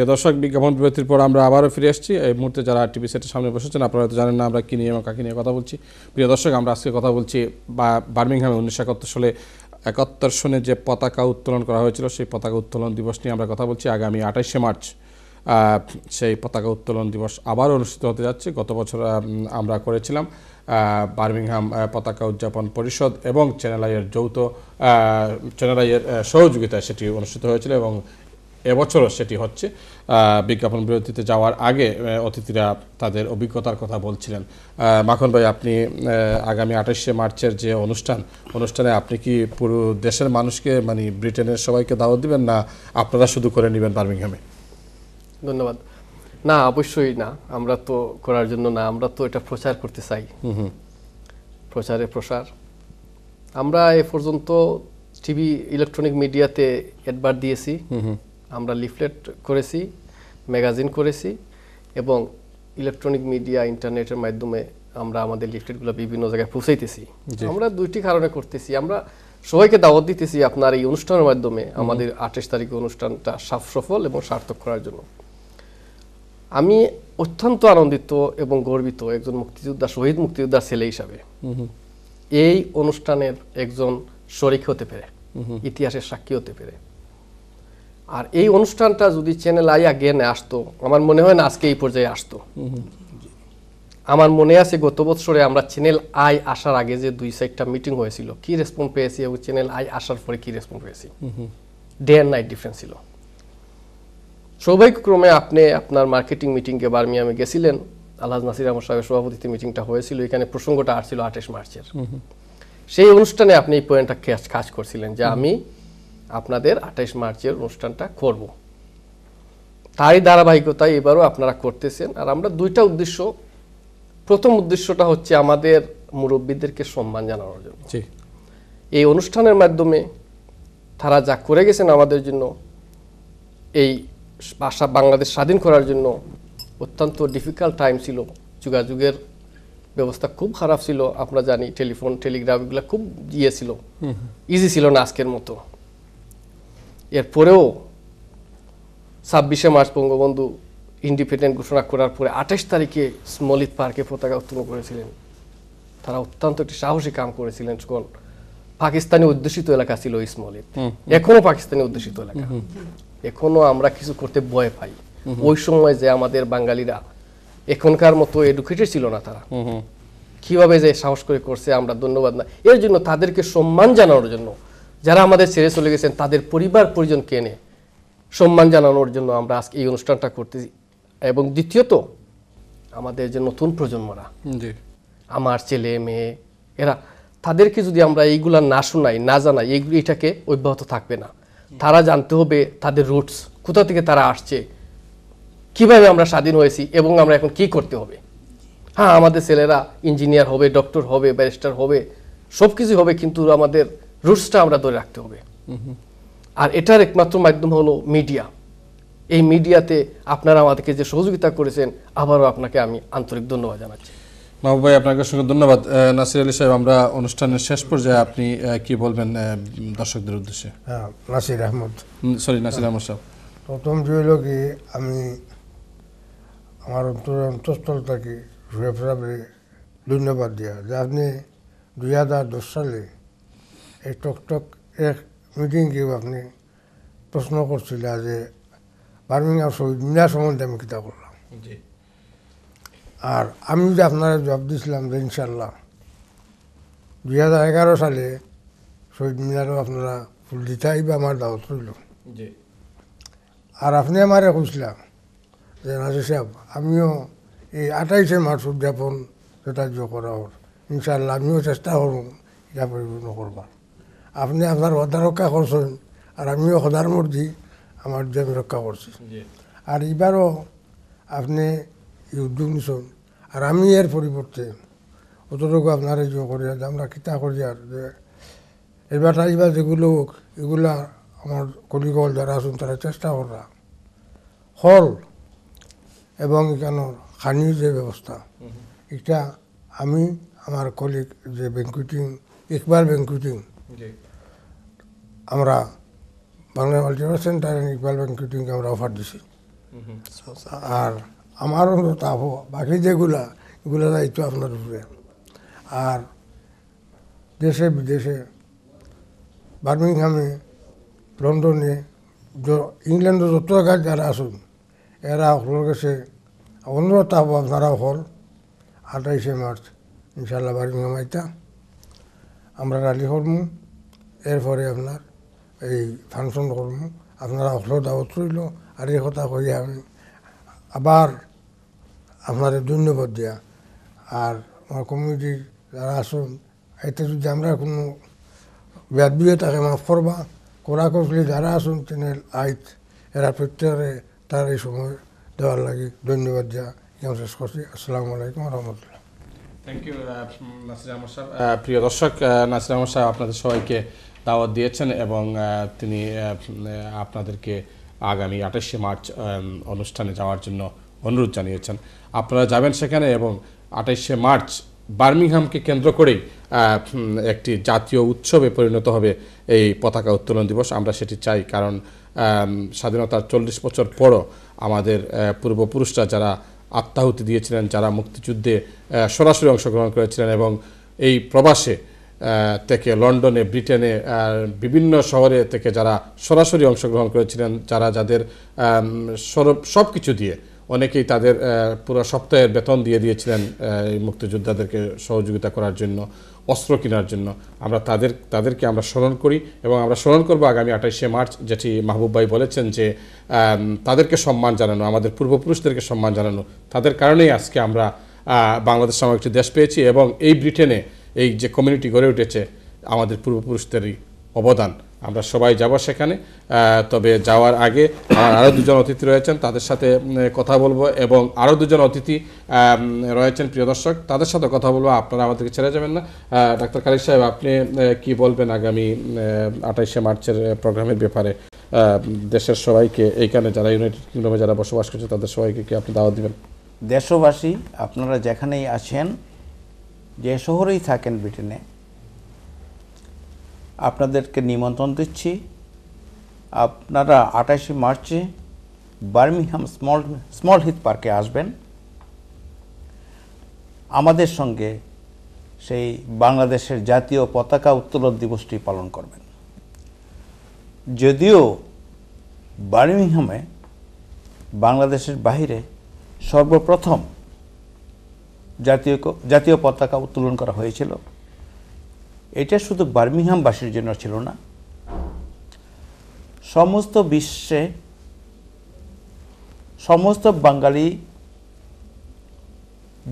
প্রিয় দর্শক বিজ্ঞাপন বিরতির পর আমরা আবারও ফিরে এসেছি এই মুহূর্তে যারা টিভি সেটের সামনে বসেছেন আপনারা তো জানেন না আমরা কী নিয়ে এবং কাকে নিয়ে কথা বলছি প্রিয় দর্শক আমরা আজকে কথা বলছি বার্মিংহামে উনিশশো একাত্তর সালে একাত্তর সনে যে পতাকা উত্তোলন করা হয়েছিল সেই পতাকা উত্তোলন দিবস নিয়ে আমরা কথা বলছি আগামী আঠাশে মার্চ সেই পতাকা উত্তোলন দিবস আবার অনুষ্ঠিত হতে যাচ্ছে গত বছর আমরা করেছিলাম বার্মিংহাম পতাকা উদযাপন পরিষদ এবং চ্যানেল যৌথ চ্যানেল সহযোগিতায় সেটি অনুষ্ঠিত হয়েছিল এবং এবছরও সেটি হচ্ছে বিজ্ঞাপন বিরতিতে যাওয়ার আগে অতিথিরা তাদের অভিজ্ঞতার কথা বলছিলেন মাখন ভাই আপনি আগামী আঠাশে মার্চের যে অনুষ্ঠান অনুষ্ঠানে আপনি কি পুরো দেশের মানুষকে মানে ব্রিটেনের সবাইকে দাওয়াত দিবেন না আপনারা শুধু করে নেবেন বার্মিংহামে ধন্যবাদ না অবশ্যই না আমরা তো করার জন্য না আমরা তো এটা প্রচার করতে চাই প্রচারে প্রসার আমরা এ পর্যন্ত টিভি ইলেকট্রনিক মিডিয়াতে একবার দিয়েছি আমরা লিফলেট করেছি ম্যাগাজিন করেছি এবং ইলেকট্রনিক মিডিয়া ইন্টারনেটের মাধ্যমে আমরা আমাদের লিফলেটগুলো বিভিন্ন জায়গায় পৌঁছাইতেছি আমরা দুইটি কারণে করতেছি আমরা সবাইকে দাওয়াত দিতেছি আপনার এই অনুষ্ঠানের মাধ্যমে আমাদের আঠাশ তারিখে অনুষ্ঠানটা সফল এবং সার্থক করার জন্য আমি অত্যন্ত আনন্দিত এবং গর্বিত একজন মুক্তিযোদ্ধা শহীদ মুক্তিযোদ্ধার ছেলে হিসাবে এই অনুষ্ঠানের একজন শরিক হতে পেরে ইতিহাসের সাক্ষী হতে পেরে আর এই অনুষ্ঠানটা যদি চ্যানেল আই আগেনে আসতো আমার মনে হয় না আজকে এই পর্যায়ে আসতো আমার মনে আছে গত বছরে আমরা চ্যানেল আই আসার আগে যে দুই সাইডটা মিটিং হয়েছিল কি রেসপন্স পেয়েছি এবং চ্যানেল আই আসার পরে কি রেসপন্স পেয়েছি ডে অ্যান্ড নাইট ডিফারেন্স ছিল সৌভাগ্যক্রমে আপনি আপনার মার্কেটিং মিটিংকে বার্মিয়ামে গেছিলেন আলহাজ নাসির আহমদ সাহেবের সভাপতিতে মিটিংটা হয়েছিল এখানে প্রসঙ্গটা আসছিল আঠাশ মার্চের সেই অনুষ্ঠানে আপনি এই পয়েন্টটা কাজ করছিলেন যে আমি আপনাদের আঠাইশ মার্চের অনুষ্ঠানটা করব তারই ধারাবাহিকতায় এবারও আপনারা করতেছেন আর আমরা দুইটা উদ্দেশ্য প্রথম উদ্দেশ্যটা হচ্ছে আমাদের মুরব্বীদেরকে সম্মান জানানোর জন্য এই অনুষ্ঠানের মাধ্যমে তারা যা করে গেছেন আমাদের জন্য এই ভাষা বাংলাদেশ স্বাধীন করার জন্য অত্যন্ত ডিফিকাল্ট টাইম ছিল যোগাযোগের ব্যবস্থা খুব খারাপ ছিল আমরা জানি টেলিফোন টেলিগ্রাফ এগুলো খুব ইয়ে ছিল ইজি ছিল না আজকের মতো এরপরেও ছাব্বিশে মার্চ বঙ্গবন্ধু ইন্ডিপেন্ডেন্ট ঘোষণা করার পরে আঠাশ তারিখে স্মলিত পার্কে পতাকা উত্তোলন করেছিলেন তারা অত্যন্ত একটি সাহসী কাম করেছিলেন যখন পাকিস্তানি অধ্যুষিত এলাকা ছিল ওই স্মলিত এখনো পাকিস্তানি অধ্যুষিত এলাকা এখনো আমরা কিছু করতে ভয় পাই ওই সময় যে আমাদের বাঙালিরা এখনকার মতো এডুকেটেড ছিল না তারা কিভাবে যে সাহস করে করছে আমরা ধন্যবাদ না এর জন্য তাদেরকে সম্মান জানানোর জন্য যারা আমাদের ছেড়ে চলে গেছেন তাদের পরিবার পরিজন কেনে সম্মান জানানোর জন্য আমরা আজকে এই অনুষ্ঠানটা করতেছি এবং দ্বিতীয়ত আমাদের যে নতুন প্রজন্মরা আমার ছেলে মেয়ে এরা তাদেরকে যদি আমরা এইগুলা না শোনাই না জানাই এটাকে অব্যাহত থাকবে না তারা জানতে হবে তাদের রুটস কোথা থেকে তারা আসছে কিভাবে আমরা স্বাধীন হয়েছি এবং আমরা এখন কি করতে হবে হ্যাঁ আমাদের ছেলেরা ইঞ্জিনিয়ার হবে ডক্টর হবে ব্যারিস্টার হবে সব কিছুই হবে কিন্তু আমাদের রুটসটা আমরা ধরে রাখতে হবে আর এটার একমাত্র মাধ্যম হলো মিডিয়া এই মিডিয়াতে আপনারা আমাদেরকে যে সহযোগিতা করেছেন আবারও আপনাকে আমি আন্তরিক ধন্যবাদ জানাচ্ছি মাহবুব ভাই আপনাকে অসংখ্য ধন্যবাদ নাসির আলী সাহেব আমরা অনুষ্ঠানের শেষ পর্যায়ে আপনি কি বলবেন দর্শকদের উদ্দেশ্যে হ্যাঁ, নাসির আহমদ সরি নাসির আহমদ সাহেব প্রথম যে হলো কি আমি আমার অন্তর অন্তঃস্থল ধন্যবাদ দিয়া যে আপনি দুই হাজার দশ সালে এই টকটক এক কেউ আপনি প্রশ্ন করছিল যে বার্মিংহাম শহীদ মিনা সম্বন্ধে আমি কিতা করলাম আর আমি যদি আপনারা জবাব দিছিলাম যে ইনশাল্লাহ দুই হাজার এগারো সালে শহীদ মিনারও আপনারা ফুল দিতে বা আমার দাওয়াত রইল আর আপনি আমারে খুঁজলাম যে নাজি সাহেব আমিও এই আঠাইশে মার্চ উদযাপন যথায্য করা হল ইনশাল্লাহ আমিও চেষ্টা করব এটা পরিপূর্ণ করবার আপনি আপনার হদা রক্ষা করছেন আর আমিও হদার মর্জি আমার দেন রক্ষা করছি আর এবারও আপনি উদ্যোগ নিছেন আর আমি এর পরিবর্তে অতটুকু আপনার এই করি আমরা কিতা করি আর যে এবার এবার যেগুলো এগুলা আমার কলিগল যারা আছেন তারা চেষ্টা করা হল এবং এখানোর খানির যে ব্যবস্থা এটা আমি আমার কলিগ যে বেংকুটিং ইকবাল বেংকুটিং আমরা বাংলা মাল্টিভার্স সেন্টার ইকবাল টিমকে আমরা অফার দিছি আর আমার অনুরোধ আবহ বাকি যেগুলা এগুলো দায়িত্ব আপনার উপরে আর দেশে বিদেশে বার্মিংহামে লন্ডনে ইংল্যান্ডের যত জায়গায় যারা আসুন এরা সকলের কাছে অনুরোধ আবহ আপনারা হল আঠাইশে মার্চ ইনশাল্লাহ বার্মিংহাম আইতা আমরা রালি হরমু Εύχομαι να φροντίζω να φροντίζω να φροντίζω να φροντίζω να φροντίζω να φροντίζω να αρ, να φροντίζω να φροντίζω να φροντίζω να φροντίζω να φροντίζω να φροντίζω να φροντίζω να φροντίζω να φροντίζω να φροντίζω να φροντίζω να φροντίζω να φροντίζω দাওয়াত দিয়েছেন এবং তিনি আপনাদেরকে আগামী আঠাশে মার্চ অনুষ্ঠানে যাওয়ার জন্য অনুরোধ জানিয়েছেন আপনারা যাবেন সেখানে এবং আঠাশে মার্চ বার্মিংহামকে কেন্দ্র করেই একটি জাতীয় উৎসবে পরিণত হবে এই পতাকা উত্তোলন দিবস আমরা সেটি চাই কারণ স্বাধীনতার চল্লিশ বছর পরও আমাদের পূর্বপুরুষরা যারা আত্মাহুতি দিয়েছিলেন যারা মুক্তিযুদ্ধে সরাসরি অংশগ্রহণ করেছিলেন এবং এই প্রবাসে থেকে লন্ডনে ব্রিটেনে বিভিন্ন শহরে থেকে যারা সরাসরি অংশগ্রহণ করেছিলেন যারা যাদের সব কিছু দিয়ে অনেকেই তাদের পুরো সপ্তাহের বেতন দিয়ে দিয়েছিলেন এই মুক্তিযোদ্ধাদেরকে সহযোগিতা করার জন্য অস্ত্র কেনার জন্য আমরা তাদের তাদেরকে আমরা স্মরণ করি এবং আমরা স্মরণ করব আগামী আঠাইশে মার্চ যেটি মাহবুব ভাই বলেছেন যে তাদেরকে সম্মান জানানো আমাদের পূর্বপুরুষদেরকে সম্মান জানানো তাদের কারণেই আজকে আমরা বাংলাদেশ আমরা একটি দেশ পেয়েছি এবং এই ব্রিটেনে এই যে কমিউনিটি গড়ে উঠেছে আমাদের পূর্বপুরুষদেরই অবদান আমরা সবাই যাব সেখানে তবে যাওয়ার আগে আমার আরও দুজন অতিথি রয়েছেন তাদের সাথে কথা বলবো এবং আরও দুজন অতিথি রয়েছেন প্রিয় দর্শক তাদের সাথে কথা বলবো আপনারা আমাদেরকে ছেড়ে যাবেন না ডাক্তার কালিক সাহেব আপনি কি বলবেন আগামী আঠাইশে মার্চের প্রোগ্রামের ব্যাপারে দেশের সবাইকে এইখানে যারা ইউনাইটেড কিংডমে যারা বসবাস করছে তাদের সবাইকে কি আপনি দাওয়া দেবেন দেশবাসী আপনারা যেখানেই আছেন যে শহরেই থাকেন ব্রিটেনে আপনাদেরকে নিমন্ত্রণ দিচ্ছি আপনারা আঠাশে মার্চে বার্মিংহাম স্মল স্মল হিথ পার্কে আসবেন আমাদের সঙ্গে সেই বাংলাদেশের জাতীয় পতাকা উত্তোলন দিবসটি পালন করবেন যদিও বার্মিংহামে বাংলাদেশের বাহিরে সর্বপ্রথম জাতীয় জাতীয় পতাকা উত্তোলন করা হয়েছিল এটা শুধু বার্মিংহামবাসীর জন্য ছিল না সমস্ত বিশ্বে সমস্ত বাঙালি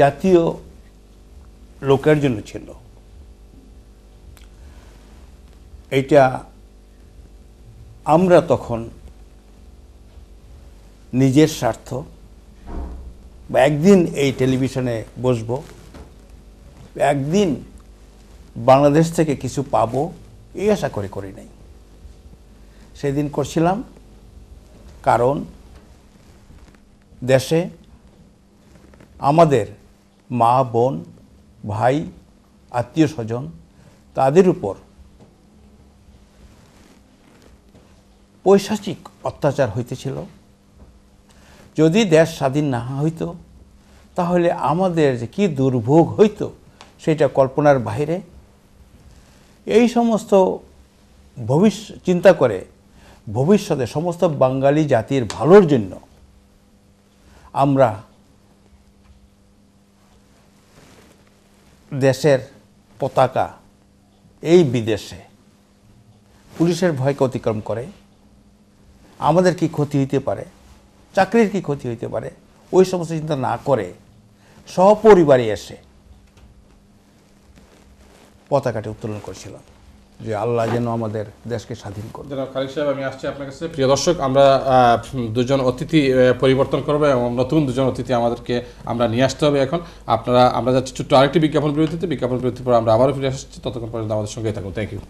জাতীয় লোকের জন্য ছিল এটা আমরা তখন নিজের স্বার্থ বা একদিন এই টেলিভিশনে বসবো একদিন বাংলাদেশ থেকে কিছু পাবো এই আশা করে করি নাই সেদিন করছিলাম কারণ দেশে আমাদের মা বোন ভাই আত্মীয় স্বজন তাদের উপর পৈশাচিক অত্যাচার হইতেছিল যদি দেশ স্বাধীন না হইতো তাহলে আমাদের যে কি দুর্ভোগ হইতো সেটা কল্পনার বাহিরে এই সমস্ত ভবিষ্য চিন্তা করে ভবিষ্যতে সমস্ত বাঙালি জাতির ভালোর জন্য আমরা দেশের পতাকা এই বিদেশে পুলিশের ভয়কে অতিক্রম করে আমাদের কি ক্ষতি হইতে পারে চাকরির কি ক্ষতি হইতে পারে ওই সমস্ত চিন্তা না করে সহপরিবারে এসে পতাকাটি উত্তোলন করেছিল যে আল্লাহ যেন আমাদের দেশকে স্বাধীন করবে জনাব খালিদ সাহেব আমি আসছি আপনার কাছে প্রিয় দর্শক আমরা দুজন অতিথি পরিবর্তন করবো এবং নতুন দুজন অতিথি আমাদেরকে আমরা নিয়ে আসতে হবে এখন আপনারা আমরা যাচ্ছি ছোট্ট আরেকটি বিজ্ঞাপন বিরতিতে বিজ্ঞাপন বিরতির পর আমরা আবারও ফিরে আসছি ততক্ষণ পর্যন্ত আমাদের সঙ্গে থাকুন থ্যাংক ইউ